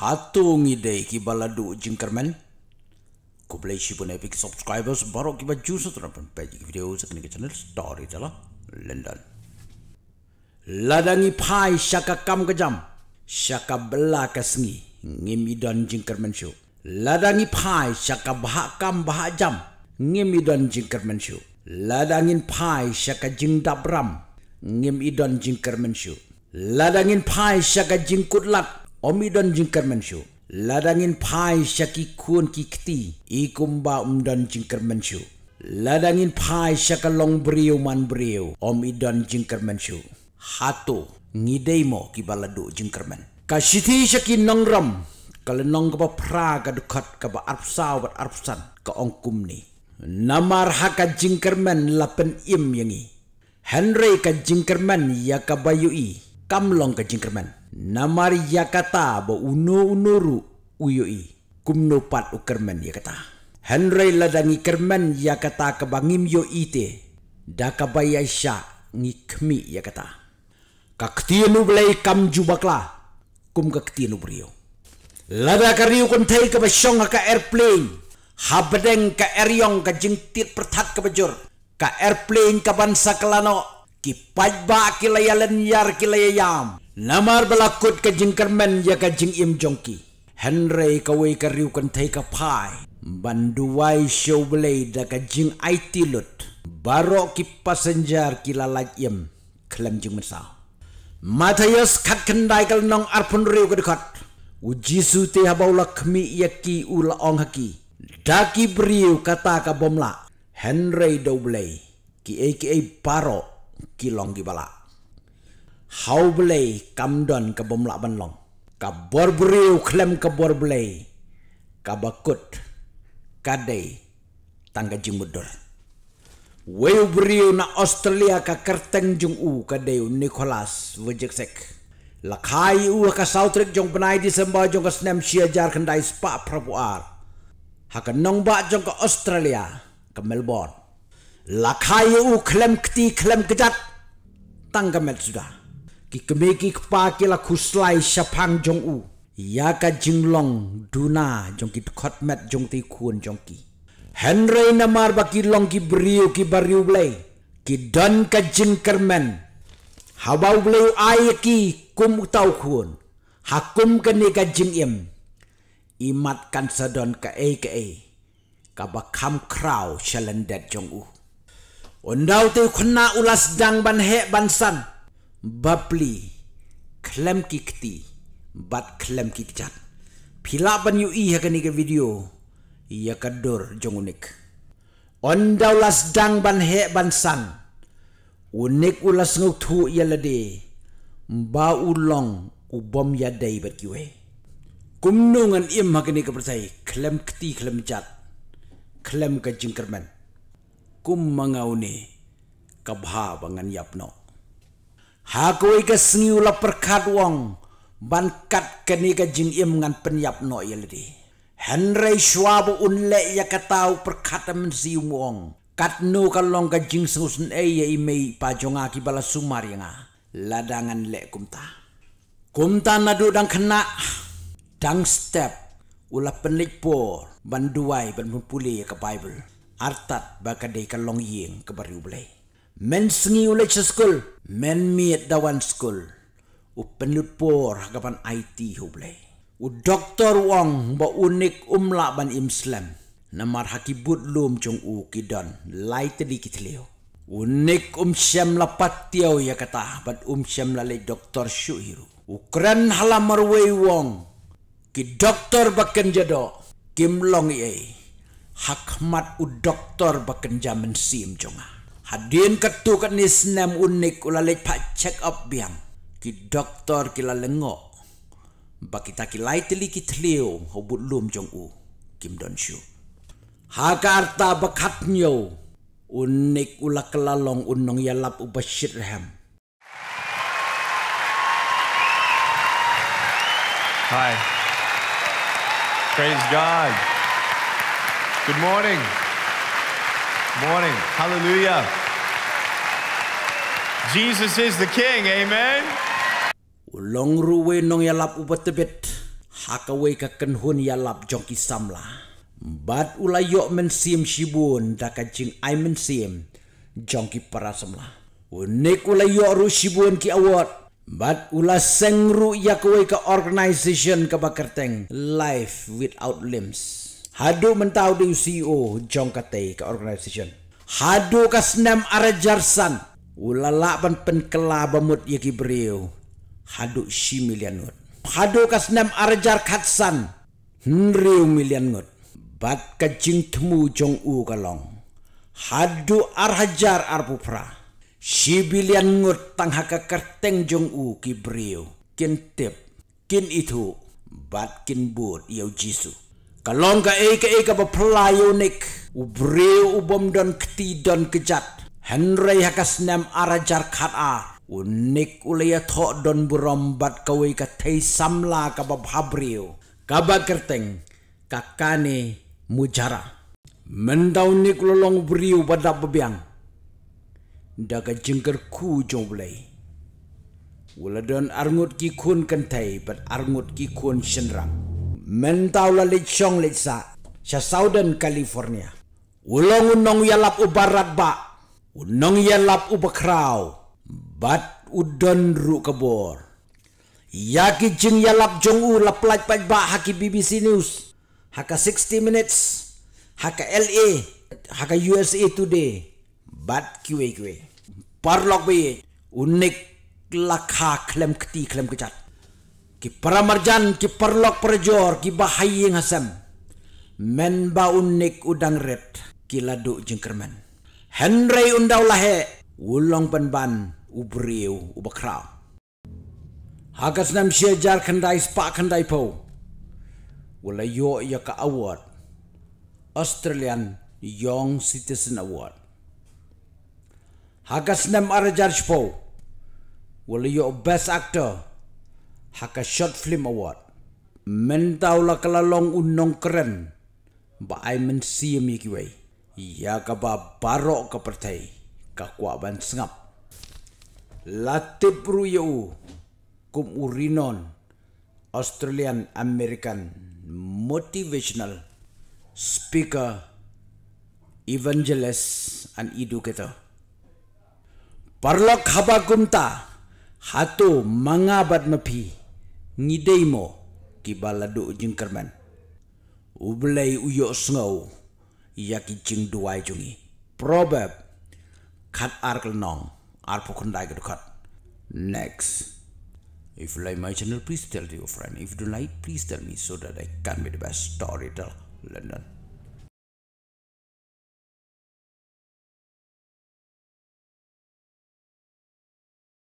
hatu ngidei ki baladu jingkerman ku play si pun epic subscribers baru ki baju satu nampen page video sa kini channel story tala lah. london ladangi pai syaka kam kejam syaka bela kesengi ngimi dan jingkerman show ladangi pai syaka bahak kam bahak jam ngimi dan jingkerman show ladangin pai syaka jingdab ram ngimi dan jingkerman show ladangin pai syaka jingkut lak omidon jingkerman shu ladangin pai shaki kun kikti ikumba umdon jingkerman shu ladangin pai shakalong brio man brio omidon jingkerman shu hatu ngidei mo kibaladu jingkerman kasiti shaki nongram kalenong kaba praga dukat kaba arpsaw bat arpsan ka ongkum ni namar haka jingkerman lapen im yangi Henry ka jingkerman ya ka bayu i kamlong ka jingkerman namari ya bo uno unuru uyo i kumno pat ukerman ya Henry henrei ladangi kerman ya kebangim yo ite da kabaya sha ngi kmi ya kata kaktienu kam jubakla kum kaktienu brio lada kariu kun thai ka bashong ka airplane habdeng ka eryong ka jingtit perthat ka bajur ka airplane ka bansa kelano ki pajba ki layalen yar ki layam Namar belakut ke jing kermen ya ke jing im jongki. Henry kawai ke riu kan thai ke pai. Banduai show belai da ke jing IT lut. Barok ki pasenjar ki lalat im. Kelam jing mesal. Matayas kat kendai kal nong arpun riu ke dekat. Uji su te habau lakmi ya ki ula ong haki. Daki beriu kata ka bomla. Henry do belai. Ki aka Barok ki longgi balak. ฮาเบลกัมดอนกับบมละบันลองกับบอร์บริวคลมกับบอร์เบลกับบกุดกัดเดตังกจิมุดดอร์เวบริวนาออสเตรเลียกับเคทงจงอูกัดเดนิโคลัสวจิกเซกลักไฮอูกับซาวทริกจงปนัยดิสมบาจงกับสเนมเชียจาร์คันไดสปาพระบุอาร์ฮักนงบาจงกับออสเตรเลียกับเมลบอร์นลักไฮอูคลมกตีคลมกจัดตั้งกับเมลสุดา ki kemeki kepa kila kuslai syapang jong u ya ka jinglong duna jong ki khot mat jong ti khun jong ki henrei na mar ba ki long ki briu ki bariu blai ki don ka jing kermen hawau blai ai ki kum tau khun hakum ka ni ka jing im imat kan sadon ka ai ka ai ka ba kham krau chalandat jong u ondau te khna ulas dang ban he ban san bubbly, klem kikti, bat klem kikjat. Pila pan yu iha kani ke video, iya kador jongunik. Ondaw las dang ban he ban san, unik ulas ngok tu iya lade, mba ulong ubom ya day bat kiwe. Kumnungan im ha kani kepercayai, klem kikti klem jat, klem ke jingkerman. Kum mangau ni, kabha bangan yapno. Haku ika seniu la perkat wong. Bankat keni ke jin im ngan penyap no yaladi. Henry Schwabu unlek ya ketau perkata mensi wong. Kat nu kalong ke jing sengusun ei ya imei pajong aki bala sumar yang Ladangan lek kumta. Kumta nadu dang kena. Dang step. Ula penik po. Banduai ban mumpuli ya ke Bible. Artat bakadei kalong yeng kebari ublei men sengi ulai ce school men miet dawan school u penut por hagapan IT hu ble u doktor wong ba unik umla ban imslam namar hakibut lum chung u kidan light di Leo, unik um syam lapat tiau ya kata bat um syam lale doktor syuhiru ukran halamar wei wong ki doktor bakken jado kim long ye hakmat u doktor bakken jamen sim chunga Hadin ketu ke nisnem unik ulah lek pak check up biang. Ki doktor ki la lengok. Ba kita ki laitli ki tleo hobut lum jong u. Kim don shu. Hakarta bekat nyo. Unik ulah kelalong unong yalap uba shirham. Hi. Praise God. Good morning. Morning. Hallelujah. Jesus is the King. Amen. Ulong ruwe nong yalap ubatebet. Hakaway kakenhun yalap jongki samla. Bat ulayok men sim shibun dakajing I men sim jongki para samla. Unik ulayok ru shibun ki awat. But ula sengru yakwe ka organization kabakerteng life without limbs. Hadu mentau di CEO jong katai ke organisation. Hadu ka senam arajarsan. Ulala ban pen kelab mut yaki breu. Hadu si milian ngut. Hadu ka senam arajar katsan. Nriu milian ngut. Bat ka jing temu jong u kalong. Hadu arhajar arpupra. Si bilian ngut tang haka kerteng jong u kibriu. breu. Kin itu. Bat kin bud yau jisuh. Kalong kalongka eka eka ba pelayonik ubre ubom don kti don kejat henrei hakas nem arajar kat a unik ulaya thok don burombat kawai ka thai samla ka ba bhabrio kaba kerteng kakane mujara mendau nik lolong brio badap bebiang daga jengker ku jong blai wala don arngut ki khun kan thai bat arngut ki khun senrang mentau la lechong lecha sha southern california ulong unong yalap u barat ba unong yalap u bakrau bat udon ru kebor yaki jing yalap jong u la plaj pa ba haki bbc news haka 60 minutes haka la haka usa today bat qa qa parlok be unik lakha klem kti klem kjat ki paramarjan ki parlok perjor ki bahayi ngasem men ba unik udang red ki ladu jengkerman Henry undau lahe ulong penban ubriu ubakraw hagas nam syajar kendai spak kendai po wala yo ya ka award australian young citizen award hagas nam arjar shpo wala yo best actor haka short film award mentau la kalalong unong keren ba ai men siem yi kiwei ya ka ba baro ka pertai ka kwa ban sngap la tebru yo kum urinon australian american motivational speaker evangelist and educator parlok haba gumta hatu mangabat mapi ngidei mo kibala do jengkerman. ublei uyo sngau yaki jing duai jungi probab kat arkel nong arpo kondai gedu khat next if you like my channel please tell to your friend if you don't like please tell me so that i can be the best storyteller london